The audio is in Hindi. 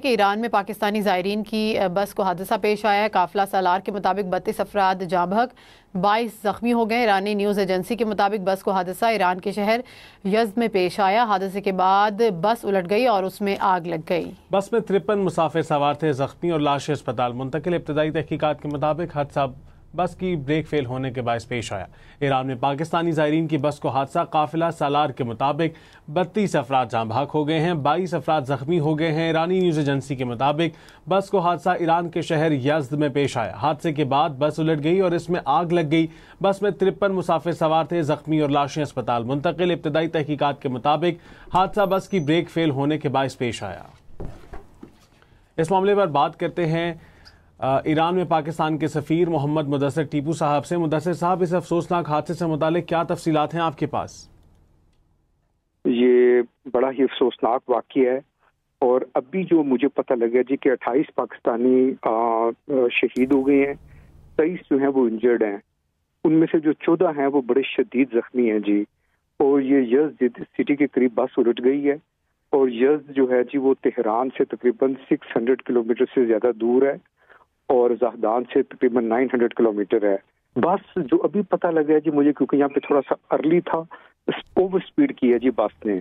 कि ईरान में पाकिस्तानी जायरीन की बस को हादसा पेश आया है काफिला सालार के मुताबिक बत्तीस अफराद जाबहक बाईस जख्मी हो गए ईरानी न्यूज़ एजेंसी के मुताबिक बस को हादसा ईरान के शहर यज्द में पेश आया हादसे के बाद बस उलट गई और उसमें आग लग गई बस में तिरपन मुसाफिर सवार थे जख्मी और लाश अस्पताल मुंतकिल इब्तदाई तहकीकत के मुताबिक हादसा बस की ब्रेक फेल होने के बायस पेश आया ईरान में पाकिस्तानी जायरीन की बस को हादसा काफिला सालार के मुताबिक बत्तीस अफराद जहाँ भाग हो गए हैं बाईस अफराद जख्मी हो गए हैं ईरानी न्यूज़ एजेंसी के मुताबिक बस को हादसा ईरान के शहर यजद में पेश आया हादसे के बाद बस उलट गई और इसमें आग लग गई बस में तिरपन मुसाफिर सवार थे जख्मी और लाशें अस्पताल मुंतकिल इब्तदाई तहकीकत के मुताबिक हादसा बस की ब्रेक फेल होने के बायस पेश आया इस मामले पर बात करते हैं ईरान में पाकिस्तान के सफ़ीर मोहम्मद मुदसर टीपू साहब से मुदसर साहब इस अफसोसनाक हादसे से मुतल क्या तफसीत हैं आपके पास ये बड़ा ही अफसोसनाक वाक्य है और अभी जो मुझे पता लगा जी कि 28 पाकिस्तानी शहीद हो गए हैं तेईस जो हैं वो इंजर्ड हैं उनमें से जो चौदह हैं वो बड़े शदीद ज़ख्मी हैं जी और ये यज सिटी के करीब बस उलट गई है और यज जो है जी वो तेहरान से तकरीबन 600 किलोमीटर से ज़्यादा दूर है और जहदान से तकरीबन 900 किलोमीटर है बस जो अभी पता लगा है जी मुझे क्योंकि यहाँ पे थोड़ा सा अर्ली था ओवर स्पीड की है जी बस ने